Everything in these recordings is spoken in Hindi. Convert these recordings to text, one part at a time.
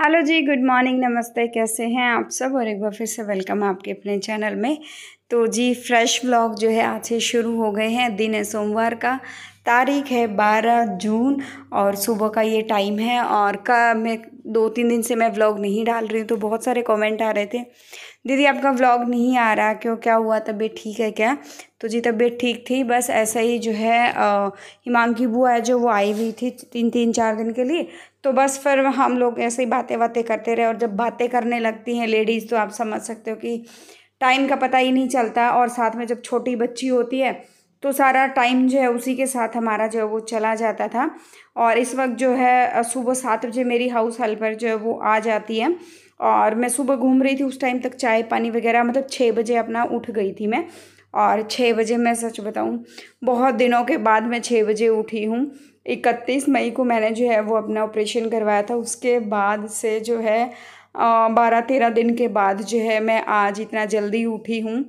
हेलो जी गुड मॉर्निंग नमस्ते कैसे हैं आप सब और एक बार फिर से वेलकम आपके अपने चैनल में तो जी फ्रेश व्लॉग जो है आज से शुरू हो गए हैं दिन है सोमवार का तारीख है 12 जून और सुबह का ये टाइम है और का मैं दो तीन दिन से मैं व्लॉग नहीं डाल रही हूँ तो बहुत सारे कमेंट आ रहे थे दीदी आपका व्लॉग नहीं आ रहा क्यों क्या हुआ तबीयत ठीक है क्या तो जी तबीयत ठीक थी बस ऐसा ही जो है हिमांग की बुआ है जो वो आई हुई थी तीन तीन चार दिन के लिए तो बस फिर हम लोग ऐसे ही बातें बातें करते रहे और जब बातें करने लगती हैं लेडीज़ तो आप समझ सकते हो कि टाइम का पता ही नहीं चलता और साथ में जब छोटी बच्ची होती है तो सारा टाइम जो है उसी के साथ हमारा जो है वो चला जाता था और इस वक्त जो है सुबह सात बजे मेरी हाउस हेल्पर जो है वो आ जाती है और मैं सुबह घूम रही थी उस टाइम तक चाय पानी वगैरह मतलब छः बजे अपना उठ गई थी मैं और छः बजे मैं सच बताऊँ बहुत दिनों के बाद मैं छः बजे उठी हूँ इकतीस मई को मैंने जो है वो अपना ऑपरेशन करवाया था उसके बाद से जो है बारह तेरह दिन के बाद जो है मैं आज इतना जल्दी उठी हूँ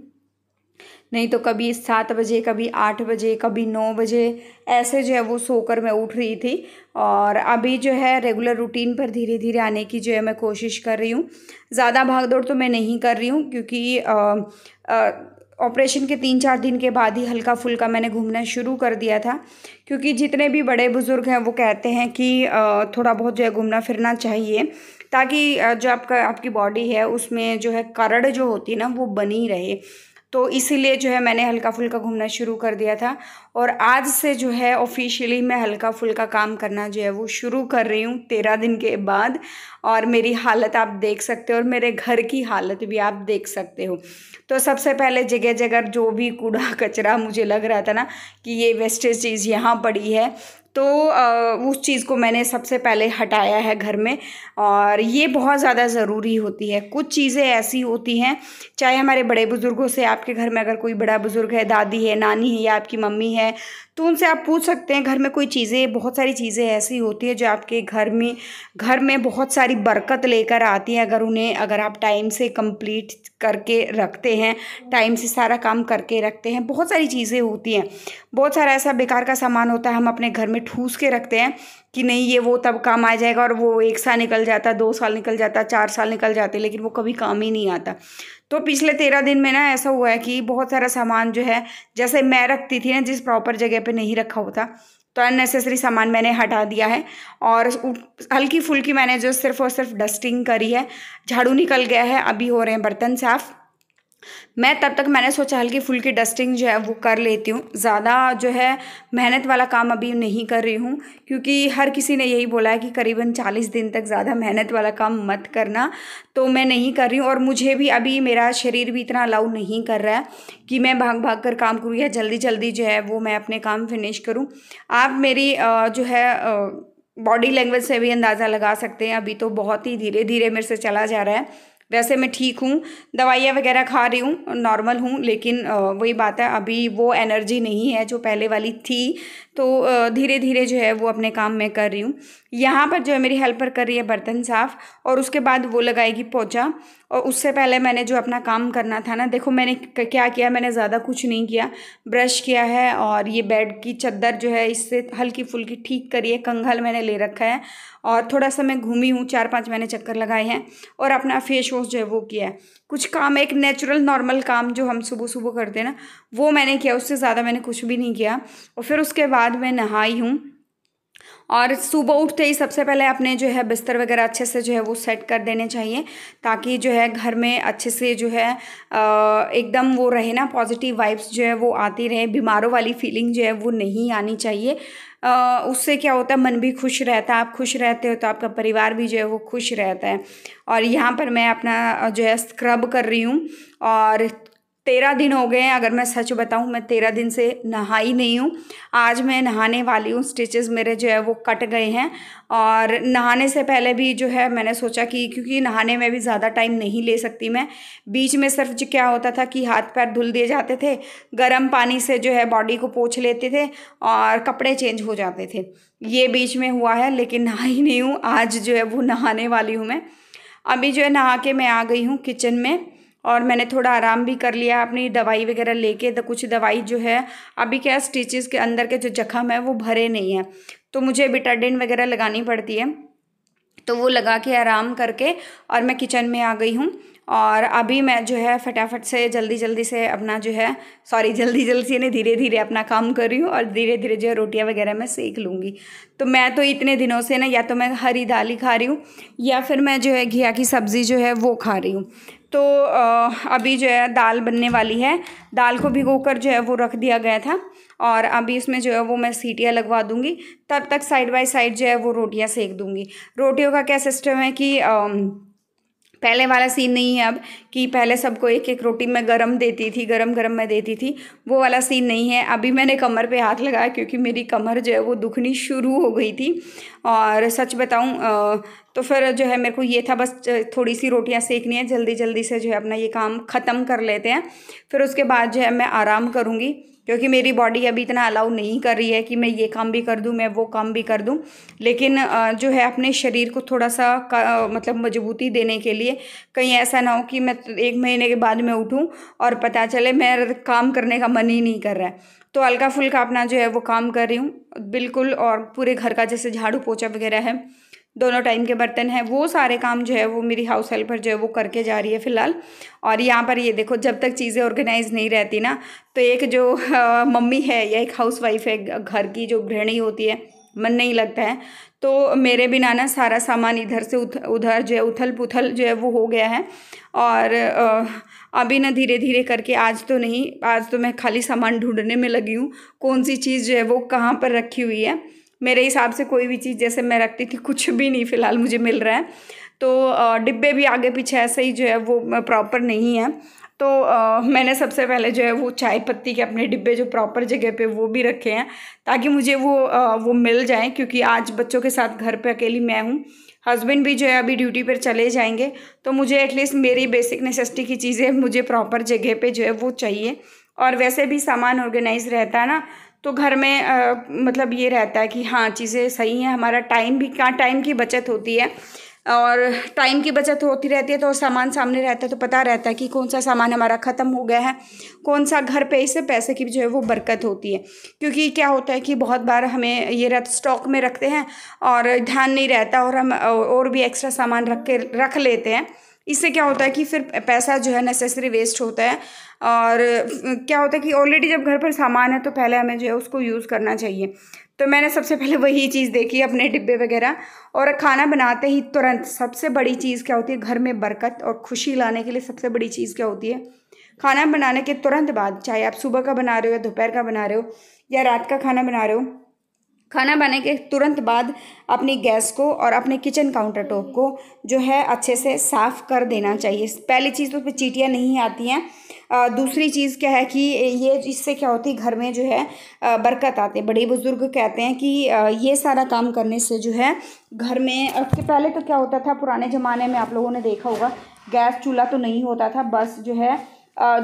नहीं तो कभी सात बजे कभी आठ बजे कभी नौ बजे ऐसे जो है वो सोकर मैं उठ रही थी और अभी जो है रेगुलर रूटीन पर धीरे धीरे आने की जो है मैं कोशिश कर रही हूँ ज़्यादा भाग दौड़ तो मैं नहीं कर रही हूँ क्योंकि ऑपरेशन के तीन चार दिन के बाद ही हल्का फुल्का मैंने घूमना शुरू कर दिया था क्योंकि जितने भी बड़े बुज़ुर्ग हैं वो कहते हैं कि थोड़ा बहुत जो है घूमना फिरना चाहिए ताकि जो आपका आपकी बॉडी है उसमें जो है करड़ जो होती है ना वो बनी रहे तो इसीलिए जो है मैंने हल्का फुल्का घूमना शुरू कर दिया था और आज से जो है ऑफिशियली मैं हल्का फुल्का काम करना जो है वो शुरू कर रही हूँ तेरह दिन के बाद और मेरी हालत आप देख सकते हो और मेरे घर की हालत भी आप देख सकते हो तो सबसे पहले जगह जगह जो भी कूड़ा कचरा मुझे लग रहा था ना कि ये वेस्टेज चीज़ यहाँ पड़ी है तो उस चीज़ को मैंने सबसे पहले हटाया है घर में और ये बहुत ज़्यादा ज़रूरी होती है कुछ चीज़ें ऐसी होती हैं चाहे हमारे बड़े बुज़ुर्गों से आपके घर में अगर कोई बड़ा बुज़ुर्ग है दादी है नानी है या आपकी मम्मी है Dinge, तो उनसे आप पूछ सकते हैं घर में कोई चीज़ें बहुत सारी चीज़ें ऐसी होती है जो आपके घर में घर में बहुत सारी बरकत लेकर आती है अगर उन्हें अगर आप टाइम से कंप्लीट करके रखते हैं टाइम से सारा काम करके रखते हैं बहुत सारी चीज़ें होती हैं बहुत सारा ऐसा बेकार का सामान होता है हम अपने घर में ठूस के रखते हैं कि नहीं ये वो तब काम आ जाएगा और वो एक साल निकल जाता दो साल निकल जाता चार साल निकल जाते लेकिन वो कभी काम ही नहीं आता तो पिछले तेरह दिन में ना ऐसा हुआ है कि बहुत सारा सामान जो है जैसे मैं रखती थी ना जिस प्रॉपर जगह पे नहीं रखा होता तो अननेसेसरी सामान मैंने हटा दिया है और हल्की फुल्की मैंने जो सिर्फ और सिर्फ डस्टिंग करी है झाड़ू निकल गया है अभी हो रहे हैं बर्तन साफ़ मैं तब तक मैंने सोचा हल्की फुल्की डस्टिंग जो है वो कर लेती हूँ ज़्यादा जो है मेहनत वाला काम अभी नहीं कर रही हूँ क्योंकि हर किसी ने यही बोला है कि करीबन चालीस दिन तक ज़्यादा मेहनत वाला काम मत करना तो मैं नहीं कर रही हूँ और मुझे भी अभी मेरा शरीर भी इतना अलाउ नहीं कर रहा है कि मैं भाग भाग कर काम करूँ या जल्दी जल्दी जो है वो मैं अपने काम फिनिश करूँ आप मेरी जो है बॉडी लैंग्वेज से भी अंदाज़ा लगा सकते हैं अभी तो बहुत ही धीरे धीरे मेरे से चला जा रहा है वैसे मैं ठीक हूँ दवाइयाँ वगैरह खा रही हूँ नॉर्मल हूँ लेकिन वही बात है अभी वो एनर्जी नहीं है जो पहले वाली थी तो धीरे धीरे जो है वो अपने काम में कर रही हूँ यहाँ पर जो है मेरी हेल्पर कर रही है बर्तन साफ़ और उसके बाद वो लगाएगी पोचा और उससे पहले मैंने जो अपना काम करना था ना देखो मैंने क्या किया मैंने ज़्यादा कुछ नहीं किया ब्रश किया है और ये बेड की चद्दर जो है इससे हल्की फुल्की ठीक करिए कंघल मैंने ले रखा है और थोड़ा सा मैं घूमी हूँ चार पाँच मैंने चक्कर लगाए हैं और अपना फेस वॉश जो है वो किया है कुछ काम एक नेचुरल नॉर्मल काम जो हम सुबह सुबह करते हैं ना वो मैंने किया उससे ज़्यादा मैंने कुछ भी नहीं किया और फिर उसके बाद मैं नहाई हूँ और सुबह उठते ही सबसे पहले अपने जो है बिस्तर वगैरह अच्छे से जो है वो सेट कर देने चाहिए ताकि जो है घर में अच्छे से जो है एकदम वो रहे ना पॉजिटिव वाइब्स जो है वो आती रहे बीमारों वाली फीलिंग जो है वो नहीं आनी चाहिए उससे क्या होता है मन भी खुश रहता है आप खुश रहते हो तो आपका परिवार भी जो है वो खुश रहता है और यहाँ पर मैं अपना जो है स्क्रब कर रही हूँ और तेरह दिन हो गए हैं अगर मैं सच बताऊं मैं तेरह दिन से नहाई नहीं हूँ आज मैं नहाने वाली हूँ स्टिचेस मेरे जो है वो कट गए हैं और नहाने से पहले भी जो है मैंने सोचा कि क्योंकि नहाने में भी ज़्यादा टाइम नहीं ले सकती मैं बीच में सिर्फ जो क्या होता था कि हाथ पैर धुल दिए जाते थे गर्म पानी से जो है बॉडी को पोछ लेते थे और कपड़े चेंज हो जाते थे ये बीच में हुआ है लेकिन ही नहीं हूँ आज जो है वो नहाने वाली हूँ मैं अभी जो है नहा के मैं आ गई हूँ किचन में और मैंने थोड़ा आराम भी कर लिया अपनी दवाई वगैरह लेके तो कुछ दवाई जो है अभी क्या स्टिचेस के अंदर के जो जख्म है वो भरे नहीं हैं तो मुझे बिटाडिन वगैरह लगानी पड़ती है तो वो लगा के आराम करके और मैं किचन में आ गई हूँ और अभी मैं जो है फटाफट से जल्दी जल्दी से अपना जो है सॉरी जल्दी जल्दी से नहीं धीरे धीरे अपना काम कर रही हूँ और धीरे धीरे जो है रोटियाँ वगैरह मैं सेक लूँगी तो मैं तो इतने दिनों से ना या तो मैं हरी दाल ही खा रही हूँ या फिर मैं जो है घिया की सब्ज़ी जो है वो खा रही हूँ तो अभी जो है दाल बनने वाली है दाल को भिगो कर जो है वो रख दिया गया था और अभी इसमें जो है वो मैं सीटियाँ लगवा दूँगी तब तक साइड बाय साइड जो है वो रोटियाँ सेक दूँगी रोटियों का क्या सिस्टम है कि पहले वाला सीन नहीं है अब कि पहले सबको एक एक रोटी मैं गरम देती थी गरम गरम मैं देती थी वो वाला सीन नहीं है अभी मैंने कमर पे हाथ लगाया क्योंकि मेरी कमर जो है वो दुखनी शुरू हो गई थी और सच बताऊँ तो फिर जो है मेरे को ये था बस थोड़ी सी रोटियां सेकनी है जल्दी जल्दी से जो है अपना ये काम ख़त्म कर लेते हैं फिर उसके बाद जो है मैं आराम करूँगी क्योंकि मेरी बॉडी अभी इतना अलाउ नहीं कर रही है कि मैं ये काम भी कर दूँ मैं वो काम भी कर दूँ लेकिन जो है अपने शरीर को थोड़ा सा का, मतलब मजबूती देने के लिए कहीं ऐसा ना हो कि मैं तो एक महीने के बाद मैं उठूँ और पता चले मैं काम करने का मन ही नहीं कर रहा है तो हल्का फुल्का अपना जो है वो काम कर रही हूँ बिल्कुल और पूरे घर का जैसे झाड़ू पोछा वगैरह है दोनों टाइम के बर्तन हैं वो सारे काम जो है वो मेरी हाउस हेल्पर जो है वो करके जा रही है फ़िलहाल और यहाँ पर ये देखो जब तक चीज़ें ऑर्गेनाइज नहीं रहती ना तो एक जो मम्मी है या एक हाउस वाइफ है घर की जो गृहणी होती है मन नहीं लगता है तो मेरे बिना ना सारा सामान इधर से उथ, उधर जो है उथल पुथल जो है वो हो गया है और अभी ना धीरे धीरे करके आज तो नहीं आज तो मैं खाली सामान ढूंढने में लगी हूँ कौन सी चीज़ जो है वो कहाँ पर रखी हुई है मेरे हिसाब से कोई भी चीज़ जैसे मैं रखती थी कुछ भी नहीं फ़िलहाल मुझे मिल रहा है तो डिब्बे भी आगे पीछे ऐसे ही जो है वो प्रॉपर नहीं है तो आ, मैंने सबसे पहले जो है वो चाय पत्ती के अपने डिब्बे जो प्रॉपर जगह पे वो भी रखे हैं ताकि मुझे वो आ, वो मिल जाए क्योंकि आज बच्चों के साथ घर पे अकेली मैं हूँ हस्बैंड भी जो है अभी ड्यूटी पर चले जाएंगे तो मुझे एटलीस्ट मेरी बेसिक नेसेसिटी की चीज़ें मुझे प्रॉपर जगह पे जो है वो चाहिए और वैसे भी सामान ऑर्गेनाइज रहता है ना तो घर में आ, मतलब ये रहता है कि हाँ चीज़ें सही हैं हमारा टाइम भी कहाँ टाइम की बचत होती है और टाइम की बचत होती रहती है तो सामान सामने रहता है तो पता रहता है कि कौन सा सामान हमारा ख़त्म हो गया है कौन सा घर पे इससे पैसे की जो है वो बरकत होती है क्योंकि क्या होता है कि बहुत बार हमें ये रथ स्टॉक में रखते हैं और ध्यान नहीं रहता और हम और भी एक्स्ट्रा सामान रख के रख लेते हैं इससे क्या होता है कि फिर पैसा जो है नेसेसरी वेस्ट होता है और क्या होता है कि ऑलरेडी जब घर पर सामान है तो पहले हमें जो है उसको यूज़ करना चाहिए तो मैंने सबसे पहले वही चीज़ देखी अपने डिब्बे वगैरह और खाना बनाते ही तुरंत सबसे बड़ी चीज़ क्या होती है घर में बरकत और खुशी लाने के लिए सबसे बड़ी चीज़ क्या होती है खाना बनाने के तुरंत बाद चाहे आप सुबह का बना रहे हो या दोपहर का बना रहे हो या रात का खाना बना रहे हो खाना बनाने के तुरंत बाद अपनी गैस को और अपने किचन काउंटर टॉप को जो है अच्छे से साफ़ कर देना चाहिए पहली चीज़ तो उस पर चीटियाँ नहीं आती हैं दूसरी चीज़ क्या है कि ये इससे क्या होती है घर में जो है बरकत आती है बड़े बुज़ुर्ग कहते हैं कि ये सारा काम करने से जो है घर में उसके पहले तो क्या होता था पुराने ज़माने में आप लोगों ने देखा होगा गैस चूल्हा तो नहीं होता था बस जो है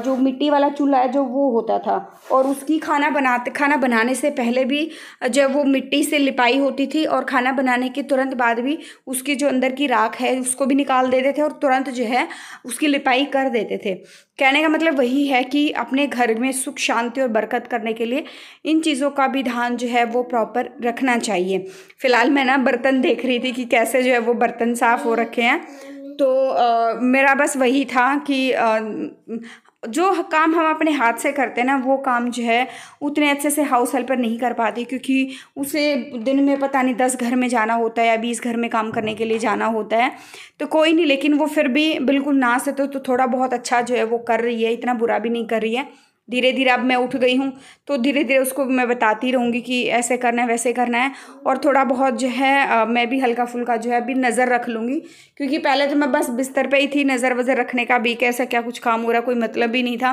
जो मिट्टी वाला चूल्हा है जो वो होता था और उसकी खाना बनाते खाना बनाने से पहले भी जब वो मिट्टी से लिपाई होती थी और खाना बनाने के तुरंत बाद भी उसकी जो अंदर की राख है उसको भी निकाल देते थे और तुरंत जो है उसकी लिपाई कर देते थे कहने का मतलब वही है कि अपने घर में सुख शांति और बरकत करने के लिए इन चीज़ों का भी ध्यान जो है वो प्रॉपर रखना चाहिए फ़िलहाल मैं ना बर्तन देख रही थी कि कैसे जो है वो बर्तन साफ़ हो रखे हैं तो आ, मेरा बस वही था कि आ, जो काम हम अपने हाथ से करते हैं ना वो काम जो है उतने अच्छे से हाउस हेल्पर नहीं कर पाती क्योंकि उसे दिन में पता नहीं दस घर में जाना होता है या बीस घर में काम करने के लिए जाना होता है तो कोई नहीं लेकिन वो फिर भी बिल्कुल ना से तो, तो थोड़ा बहुत अच्छा जो है वो कर रही है इतना बुरा भी नहीं कर रही है धीरे धीरे अब मैं उठ गई हूँ तो धीरे धीरे उसको मैं बताती रहूँगी कि ऐसे करना है वैसे करना है और थोड़ा बहुत जो है मैं भी हल्का फुल्का जो है अभी नज़र रख लूँगी क्योंकि पहले तो मैं बस बिस्तर पर ही थी नज़र वज़र रखने का भी कैसा क्या कुछ काम हो रहा कोई मतलब भी नहीं था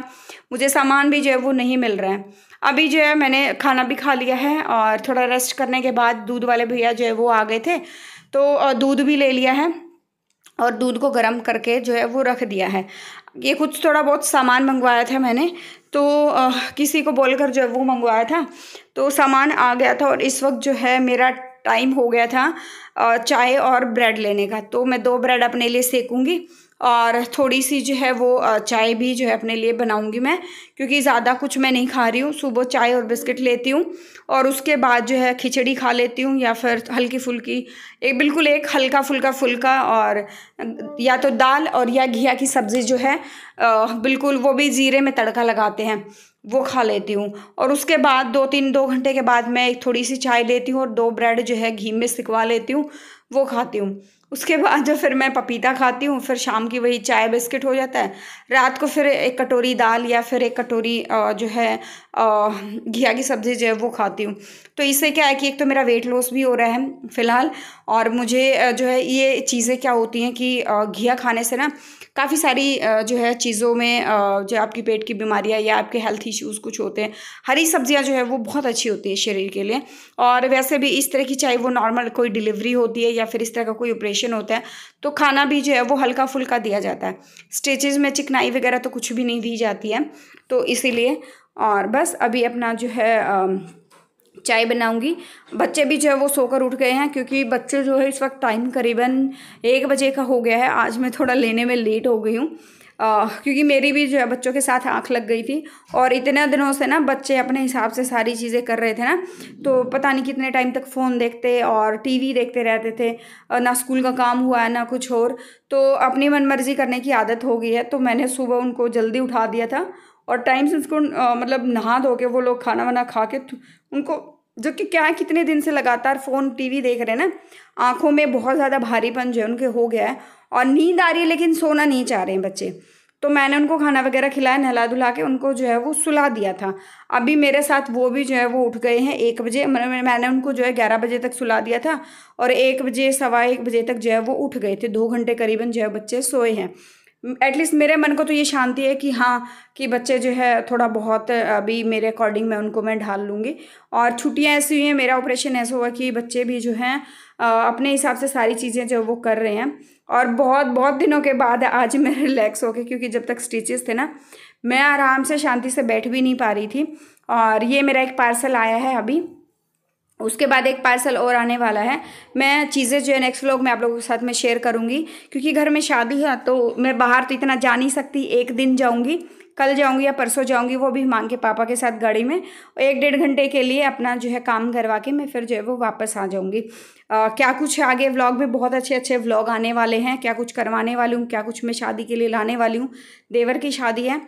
मुझे सामान भी जो है वो नहीं मिल रहा है अभी जो है मैंने खाना भी खा लिया है और थोड़ा रेस्ट करने के बाद दूध वाले भैया जो है वो आ गए थे तो दूध भी ले लिया है और दूध को गर्म करके जो है वो रख दिया है ये कुछ थोड़ा बहुत सामान मंगवाया था मैंने तो आ, किसी को बोलकर जो वो मंगवाया था तो सामान आ गया था और इस वक्त जो है मेरा टाइम हो गया था चाय और ब्रेड लेने का तो मैं दो ब्रेड अपने लिए सेकूँगी और थोड़ी सी जो है वो चाय भी जो है अपने लिए बनाऊंगी मैं क्योंकि ज़्यादा कुछ मैं नहीं खा रही हूँ सुबह चाय और बिस्किट लेती हूँ और उसके बाद जो है खिचड़ी खा लेती हूँ या फिर हल्की फुल्की एक बिल्कुल एक हल्का फुल्का फुल्का और या तो दाल और या घिया की सब्ज़ी जो है बिल्कुल वो भी ज़ीरे में तड़का लगाते हैं वो खा लेती हूँ और उसके बाद दो तीन दो घंटे के बाद मैं एक थोड़ी सी चाय लेती हूँ और दो ब्रेड जो है घी में सिकवा लेती हूँ वो खाती हूँ उसके बाद जो फिर मैं पपीता खाती हूँ फिर शाम की वही चाय बिस्किट हो जाता है रात को फिर एक कटोरी दाल या फिर एक कटोरी जो है घिया की सब्ज़ी जो है वो खाती हूँ तो इससे क्या है कि एक तो मेरा वेट लॉस भी हो रहा है फ़िलहाल और मुझे जो है ये चीज़ें क्या होती हैं कि घिया खाने से ना काफ़ी सारी जो है चीज़ों में जो आपकी पेट की बीमारियाँ या आपके हेल्थ इश्यूज़ कुछ होते हैं हरी सब्ज़ियाँ जो है वो बहुत अच्छी होती है शरीर के लिए और वैसे भी इस तरह की चाहे वो नॉर्मल कोई डिलीवरी होती है या फिर इस तरह का कोई ऑपरेशन ऑपरेशन होता है तो खाना भी जो है वो हल्का फुल्का दिया जाता है स्टेचेज में चिकनाई वगैरह तो कुछ भी नहीं दी जाती है तो इसीलिए और बस अभी अपना जो है आ, चाय बनाऊंगी बच्चे भी जो है वो सोकर उठ गए हैं क्योंकि बच्चे जो है इस वक्त टाइम करीबन एक बजे का हो गया है आज मैं थोड़ा लेने में लेट हो गई हूँ क्योंकि मेरी भी जो है बच्चों के साथ आँख लग गई थी और इतने दिनों से ना बच्चे अपने हिसाब से सारी चीज़ें कर रहे थे ना तो पता नहीं कितने टाइम तक फ़ोन देखते और टीवी देखते रहते थे ना स्कूल का काम हुआ है ना कुछ और तो अपनी मनमर्जी करने की आदत हो गई है तो मैंने सुबह उनको जल्दी उठा दिया था और टाइम से उसको मतलब नहा धो के वो लोग खाना वाना खा के उनको जो कि क्या है कितने दिन से लगातार फ़ोन टीवी देख रहे हैं ना आँखों में बहुत ज़्यादा भारीपन जो है उनके हो गया है और नींद आ रही है लेकिन सोना नहीं चाह रहे हैं बच्चे तो मैंने उनको खाना वगैरह खिलाया नहला धुला के उनको जो है वो सुला दिया था अभी मेरे साथ वो भी जो है वो उठ गए हैं एक बजे मैंने उनको जो है ग्यारह बजे तक सुला दिया था और एक बजे सवा एक बजे तक जो है वो उठ गए थे दो घंटे करीबन जो है बच्चे सोए हैं एटलीस्ट मेरे मन को तो ये शांति है कि हाँ कि बच्चे जो है थोड़ा बहुत अभी मेरे अकॉर्डिंग मैं उनको मैं ढाल लूँगी और छुट्टियाँ ऐसी हुई हैं मेरा ऑपरेशन ऐसा हुआ कि बच्चे भी जो हैं अपने हिसाब से सारी चीज़ें जो वो कर रहे हैं और बहुत बहुत दिनों के बाद आज मैं रिलैक्स हो गई क्योंकि जब तक स्टिचेस थे ना मैं आराम से शांति से बैठ भी नहीं पा रही थी और ये मेरा एक पार्सल आया है अभी उसके बाद एक पार्सल और आने वाला है मैं चीज़ें जो है नेक्स्ट व्लॉग में आप लोगों के साथ में शेयर करूंगी क्योंकि घर में शादी है तो मैं बाहर तो इतना जा नहीं सकती एक दिन जाऊँगी कल जाऊँगी या परसों जाऊँगी वो भी मांग के पापा के साथ गाड़ी में एक डेढ़ घंटे के लिए अपना जो है काम करवा के मैं फिर जो है वो वापस आ जाऊँगी क्या कुछ है आगे व्लॉग में बहुत अच्छे अच्छे व्लॉग आने वाले हैं क्या कुछ करवाने वाली हूँ क्या कुछ मैं शादी के लिए लाने वाली हूँ देवर की शादी है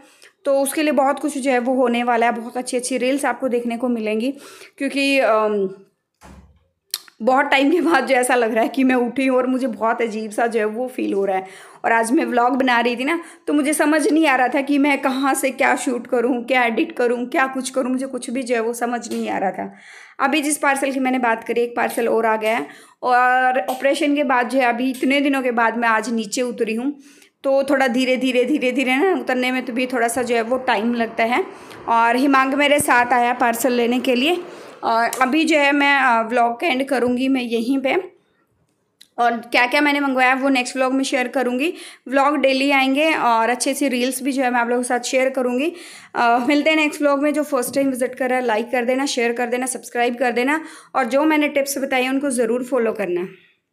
तो उसके लिए बहुत कुछ जो है वो होने वाला है बहुत अच्छी अच्छी रील्स आपको देखने को मिलेंगी क्योंकि बहुत टाइम के बाद जो ऐसा लग रहा है कि मैं उठी हूँ और मुझे बहुत अजीब सा जो है वो फील हो रहा है और आज मैं व्लॉग बना रही थी ना तो मुझे समझ नहीं आ रहा था कि मैं कहाँ से क्या शूट करूँ क्या एडिट करूँ क्या कुछ करूँ मुझे कुछ भी जो है वो समझ नहीं आ रहा था अभी जिस पार्सल की मैंने बात करी एक पार्सल और आ गया है और ऑपरेशन के बाद जो है अभी इतने दिनों के बाद मैं आज नीचे उतरी हूँ तो थोड़ा धीरे धीरे धीरे धीरे ना उतरने में तो भी थोड़ा सा जो है वो टाइम लगता है और हिमांग मेरे साथ आया पार्सल लेने के लिए और अभी जो है मैं व्लॉग का एंड करूँगी मैं यहीं पे और क्या क्या मैंने मंगवाया वो नेक्स्ट व्लॉग में शेयर करूँगी व्लॉग डेली आएंगे और अच्छे अच्छे रील्स भी जो है मैं आप लोगों के साथ शेयर करूँगी मिलते हैं नेक्स्ट व्लॉग में जो फर्स्ट टाइम विजिट कर रहा है लाइक कर देना शेयर कर देना सब्सक्राइब कर देना और जो मैंने टिप्स बताई उनको ज़रूर फॉलो करना